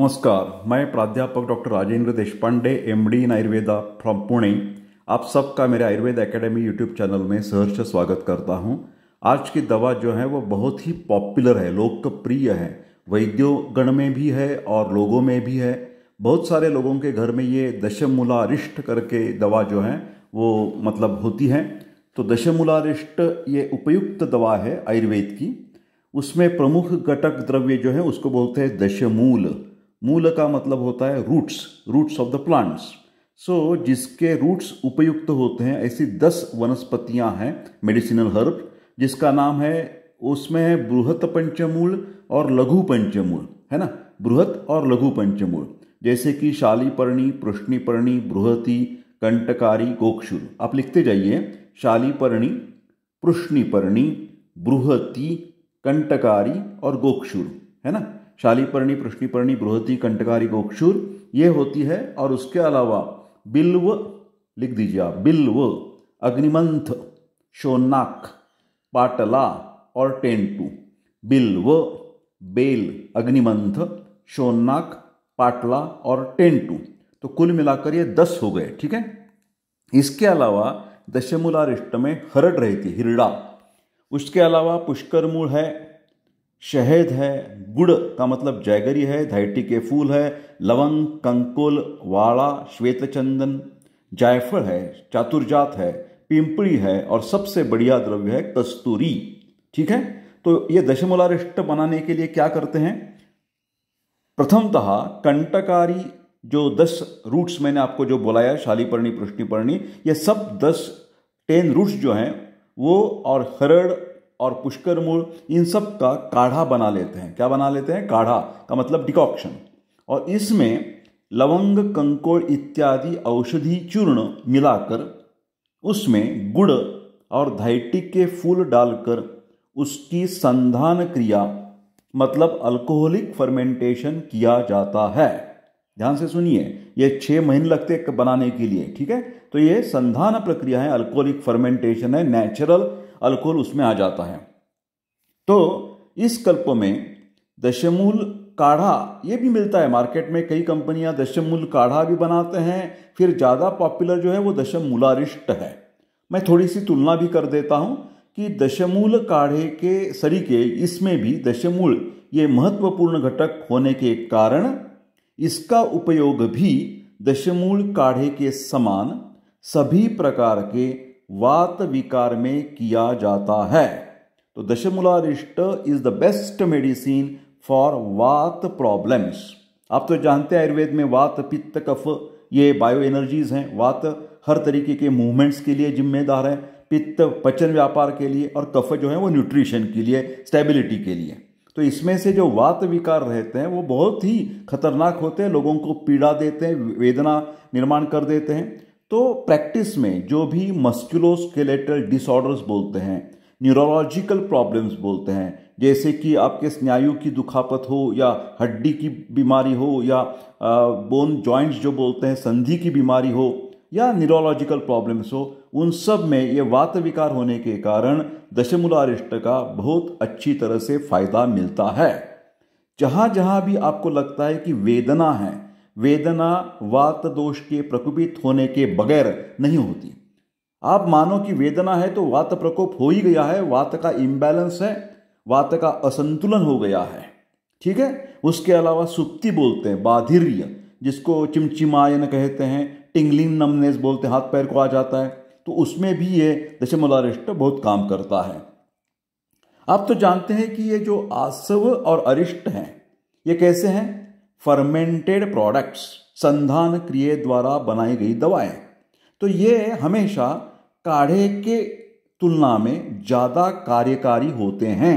नमस्कार मैं प्राध्यापक doctor Rajendra Deshpande M D in Ayurveda from Pune आप सबका मेरे आयुर्वेद एकेडमी यूट्यूब चैनल में सहर्ष स्वागत करता हूं आज की दवा जो है वो बहुत ही पॉपुलर है लोकप्रिय है वैद्योगण में भी है और लोगों में भी है बहुत सारे लोगों के घर में ये दशमूलारिष्ट करके दवा जो है वो मतलब होती है तो दशमूलारिष्ट ये उपयुक्त दवा है आयुर्वेद की उसमें प्रमुख घटक द्रव्य जो है उसको बोलते हैं दशमूल मूल का मतलब होता है roots roots of the plants so जिसके रूट्स उपयुक्त होते हैं ऐसी दस वनस्पतियां हैं मेडिसिनल हर्ब जिसका नाम है उसमें है बृहत पंचमूल और लघु पंचमूल है ना बृहत और लघु पंचमूल जैसे कि शालीपर्णी पृष्णिपर्णी बृहती कंटकारी गोक्षुर आप लिखते जाइए शालीपर्णी पृष्णिपर्णी बृहती कंटकारी और गोक्षुर है ना शालीपर्णी प्रश्निपर्णी बृहती कंटकारी गोक्षुर ये होती है और उसके अलावा बिल्व लिख दीजिए आप बिल्व अग्निमंथ शोनाक पाटला और टेंटू बिल्व बेल अग्निमंथ शोनाक पाटला और टेंटू तो कुल मिलाकर ये दस हो गए ठीक है इसके अलावा दशमूलारिष्ट में हरड रहती हिरडा उसके अलावा पुष्कर मूल है शहद है गुड़ का मतलब जयगरी है धैटी के फूल है लवंग कंकुल वाड़ा श्वेत चंदन जायफल है चातुर्जात है पिंपड़ी है और सबसे बढ़िया द्रव्य है कस्तूरी ठीक है तो ये दशमलारिष्ट बनाने के लिए क्या करते हैं प्रथमतः कंटकारी जो दस रूट्स मैंने आपको जो बुलाया शालीपर्णी पृष्णिपर्णी ये सब दस टेन रूट्स जो हैं वो और हरड़ और पुष्कर मूल इन सब का काढ़ा बना लेते हैं क्या बना लेते हैं काढ़ा का मतलब डिकॉक्शन और इसमें लवंग कंकोड़ इत्यादि औषधि चूर्ण मिलाकर उसमें गुड़ और धैटी के फूल डालकर उसकी संधान क्रिया मतलब अल्कोहलिक फर्मेंटेशन किया जाता है ध्यान से सुनिए ये छः महीने लगते बनाने के लिए ठीक है तो ये संधान प्रक्रिया है अल्कोहलिक फर्मेंटेशन है नेचुरल अल्कोहल उसमें आ जाता है तो इस कल्प में दशमूल काढ़ा ये भी मिलता है मार्केट में कई कंपनियां दशमूल काढ़ा भी बनाते हैं फिर ज़्यादा पॉपुलर जो है वो दशमूलारिष्ट है मैं थोड़ी सी तुलना भी कर देता हूँ कि दशमूल काढ़े के सरीके इसमें भी दशमूल ये महत्वपूर्ण घटक होने के कारण इसका उपयोग भी दशमूल काढ़े के समान सभी प्रकार के वात विकार में किया जाता है तो Dashmularishta is the best medicine for vata problems आप तो जानते हैं आयुर्वेद में वात पित्त कफ ये बायो एनर्जीज हैं वात हर तरीके के मूवमेंट्स के लिए जिम्मेदार है पित्त पचन व्यापार के लिए और कफ जो है वो न्यूट्रिशन के लिए स्टेबिलिटी के लिए तो इसमें से जो वात विकार रहते हैं वो बहुत ही खतरनाक होते हैं लोगों को पीड़ा देते हैं वेदना निर्माण कर देते हैं तो प्रैक्टिस में जो भी मस्कुलोस्केलेटल डिसऑर्डर्स बोलते हैं न्यूरोलॉजिकल प्रॉब्लम्स बोलते हैं जैसे कि आपके स्नायु की दुखापत हो या हड्डी की बीमारी हो या बोन जॉइंट्स जो बोलते हैं संधि की बीमारी हो या न्यूरोलॉजिकल प्रॉब्लम्स हो उन सब में ये वात विकार होने के कारण दशमूलारिष्ट का बहुत अच्छी तरह से फायदा मिलता है जहाँ जहाँ भी आपको लगता है कि वेदना है वेदना वात दोष के प्रकोपित होने के बगैर नहीं होती आप मानो कि वेदना है तो वात प्रकोप हो ही गया है वात का इम्बैलेंस है वात का असंतुलन हो गया है ठीक है उसके अलावा सुप्ति बोलते हैं बाधिर्य जिसको चिमचिमायन कहते हैं टिंगलिंग नमनेस बोलते हैं हाथ पैर को आ जाता है तो उसमें भी ये दशमलारिष्ट बहुत काम करता है आप तो जानते हैं कि ये जो आसव और अरिष्ट हैं ये कैसे हैं फर्मेंटेड प्रोडक्ट्स संधान क्रिया द्वारा बनाई गई दवाएं तो ये हमेशा काढ़े के तुलना में ज़्यादा कार्यकारी होते हैं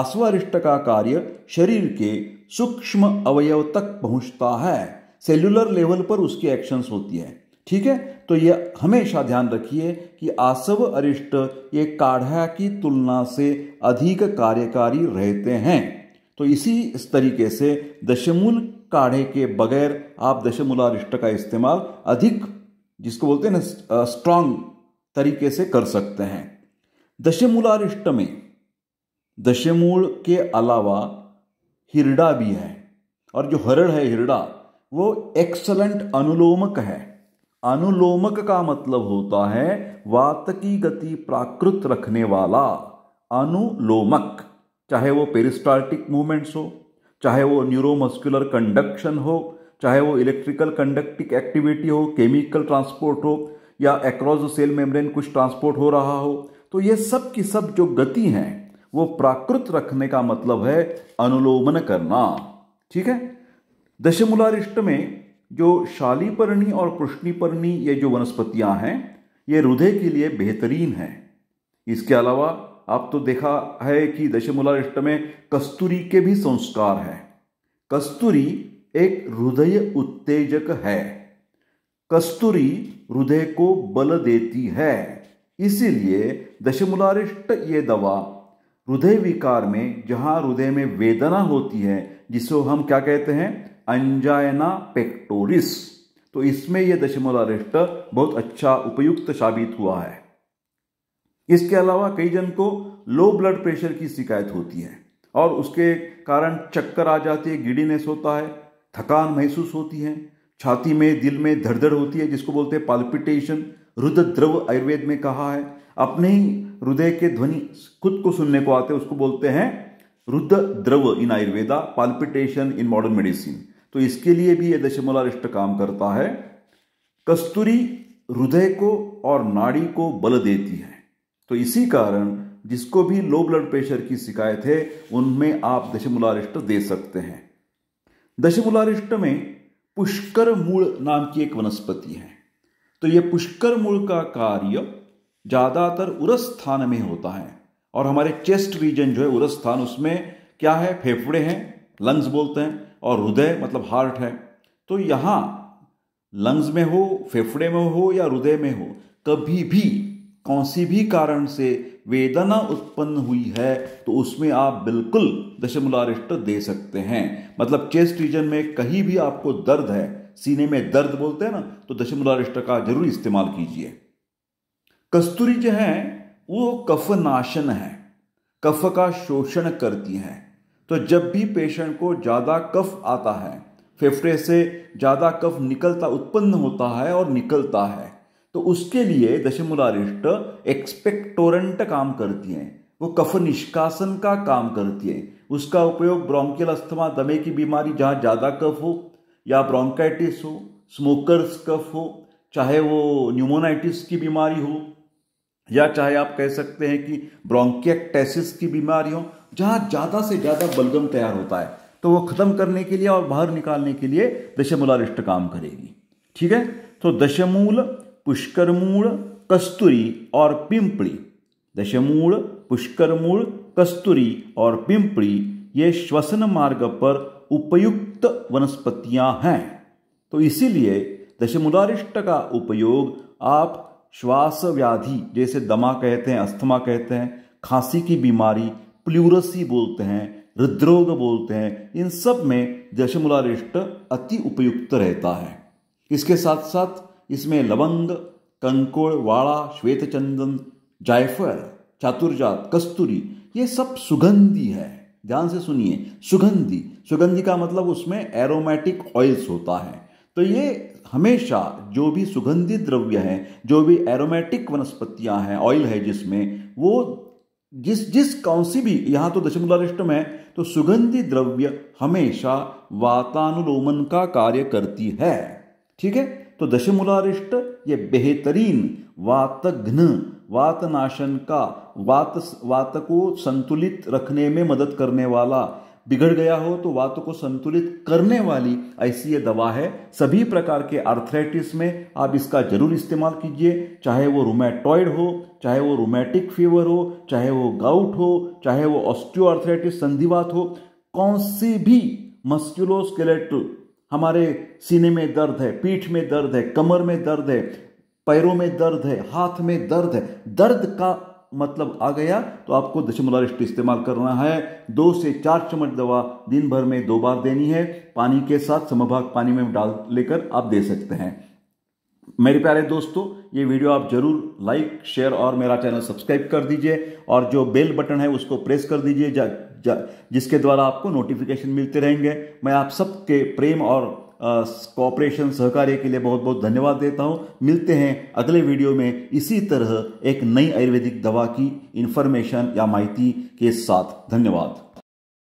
आस्वारिष्ट का कार्य शरीर के सूक्ष्म अवयव तक पहुंचता है सेलुलर लेवल पर उसकी एक्शंस होती है ठीक है तो ये हमेशा ध्यान रखिए कि आसव अरिष्ट ये काढ़ा की तुलना से अधिक कार्यकारी रहते हैं तो इसी इस तरीके से दशमूल काढ़े के बगैर आप दशमूलारिष्ट का इस्तेमाल अधिक जिसको बोलते हैं ना स्ट्रांग तरीके से कर सकते हैं दशमूलारिष्ट में दशमूल के अलावा हिरडा भी है और जो हरड़ है हिरडा वो एक्सलेंट अनुलोमक है अनुलोमक का मतलब होता है वात की गति प्राकृत रखने वाला अनुलोमक चाहे वो पेरिस्टाल्टिक मूवमेंट्स हो चाहे वो न्यूरोमस्कुलर कंडक्शन हो चाहे वो इलेक्ट्रिकल कंडक्टिक एक्टिविटी हो केमिकल ट्रांसपोर्ट हो या एक्रॉस द सेल मेम्ब्रेन कुछ ट्रांसपोर्ट हो रहा हो तो ये सब की सब जो गति हैं वो प्राकृत रखने का मतलब है अनुलोमन करना ठीक है दशमूलारिष्ट में जो शालीपर्णी और कृष्णीपर्णी ये जो वनस्पतियां हैं ये हृदय के लिए बेहतरीन हैं इसके अलावा आप तो देखा है कि दशमूलारिष्ट में कस्तूरी के भी संस्कार हैं कस्तूरी एक हृदय उत्तेजक है कस्तूरी हृदय को बल देती है इसीलिए दशमूलारिष्ट ये दवा हृदय विकार में जहाँ हृदय में वेदना होती है जिसको हम क्या कहते हैं अंजायना पेक्टोरिस तो इसमें यह दशमूलारिष्ट बहुत अच्छा उपयुक्त साबित हुआ है इसके अलावा कई जन को लो ब्लड प्रेशर की शिकायत होती है और उसके कारण चक्कर आ जाती है गिडीनेस होता है थकान महसूस होती है छाती में दिल में धड़धड़ होती है जिसको बोलते हैं पाल्पिटेशन रुद्र द्रव आयुर्वेद में कहा है अपने ही हृदय के ध्वनि खुद को सुनने को आते हैं उसको बोलते हैं रुद्र द्रव in Ayurveda palpitation in modern medicine तो इसके लिए भी यह रिष्ट काम करता है कस्तूरी हृदय को और नाड़ी को बल देती है तो इसी कारण जिसको भी लो ब्लड प्रेशर की शिकायत है उनमें आप दशमूलारिष्ट दे सकते हैं दशमूलारिष्ट में पुष्कर मूल नाम की एक वनस्पति है तो ये पुष्कर मूल का कार्य ज़्यादातर उरस स्थान में होता है और हमारे चेस्ट रीजन जो है उरस स्थान उसमें क्या है फेफड़े हैं लंग्स बोलते हैं और हृदय मतलब हार्ट है तो यहाँ लंग्स में हो फेफड़े में हो या हृदय में हो कभी भी कौन सी भी कारण से वेदना उत्पन्न हुई है तो उसमें आप बिल्कुल दशमलारिष्ट दे सकते हैं मतलब चेस्ट रीजन में कहीं भी आपको दर्द है सीने में दर्द बोलते हैं ना तो दशमलारिष्ट का जरूर इस्तेमाल कीजिए कस्तूरी जो है वो कफ नाशन है कफ का शोषण करती है तो जब भी पेशेंट को ज़्यादा कफ आता है फेफड़े से ज़्यादा कफ निकलता उत्पन्न होता है और निकलता है तो उसके लिए दशमूलारिष्ट एक्सपेक्टोरेंट काम करती हैं वो कफ निष्कासन का काम करती है उसका उपयोग ब्रोंकियल अस्थमा दमे की बीमारी जहाँ ज़्यादा कफ हो या ब्रोंकाइटिस हो स्मोकर्स कफ हो चाहे वो न्यूमोनाइटिस की बीमारी हो या चाहे आप कह सकते हैं कि ब्रोंकियक्टेसिस की बीमारी हो जहाँ ज़्यादा से ज़्यादा बलगम तैयार होता है तो वो ख़त्म करने के लिए और बाहर निकालने के लिए दशमूलारिष्ट काम करेगी ठीक है तो दशमूल पुष्करमूल कस्तूरी और पिंपड़ी दशमूल पुष्करमूल कस्तूरी और पिंपड़ी ये श्वसन मार्ग पर उपयुक्त वनस्पतियां हैं तो इसीलिए दशमूलारिष्ट का उपयोग आप श्वास व्याधि जैसे दमा कहते हैं अस्थमा कहते हैं खांसी की बीमारी प्लूरसी बोलते हैं हृद्रोग बोलते हैं इन सब में दशमूलारिष्ट अति उपयुक्त रहता है इसके साथ साथ इसमें लवंग कंकुड़ वाड़ा चंदन जायफल चातुर्जात कस्तूरी ये सब सुगंधी है ध्यान से सुनिए सुगंधी सुगंधी का मतलब उसमें एरोमेटिक ऑयल्स होता है तो ये हमेशा जो भी सुगंधित द्रव्य है जो भी एरोमेटिक वनस्पतियां हैं ऑयल है जिसमें वो जिस जिस कौन सी भी यहाँ तो दशमलवारिष्टम है तो सुगंधित द्रव्य हमेशा वातानुलोमन का कार्य करती है ठीक है तो दशमूलारिष्ट ये बेहतरीन वातघ्न वातनाशन का वात वात को संतुलित रखने में मदद करने वाला बिगड़ गया हो तो वात को संतुलित करने वाली ऐसी ये दवा है सभी प्रकार के आर्थराइटिस में आप इसका जरूर इस्तेमाल कीजिए चाहे वो रोमैटॉइड हो चाहे वो रोमैटिक फीवर हो चाहे वो गाउट हो चाहे वो ऑस्टियो आर्थराइटिस संधिवात हो कौन सी भी मस्क्यूलोस्केलेटल हमारे सीने में दर्द है पीठ में दर्द है कमर में दर्द है पैरों में दर्द है हाथ में दर्द है दर्द का मतलब आ गया तो आपको रिष्ट इस्तेमाल करना है दो से चार चम्मच दवा दिन भर में दो बार देनी है पानी के साथ समभाग पानी में डाल लेकर आप दे सकते हैं मेरे प्यारे दोस्तों ये वीडियो आप जरूर लाइक शेयर और मेरा चैनल सब्सक्राइब कर दीजिए और जो बेल बटन है उसको प्रेस कर दीजिए जिसके द्वारा आपको नोटिफिकेशन मिलते रहेंगे मैं आप सबके प्रेम और कॉपरेशन सहकार्य के लिए बहुत बहुत धन्यवाद देता हूँ मिलते हैं अगले वीडियो में इसी तरह एक नई आयुर्वेदिक दवा की इन्फॉर्मेशन या माइती के साथ धन्यवाद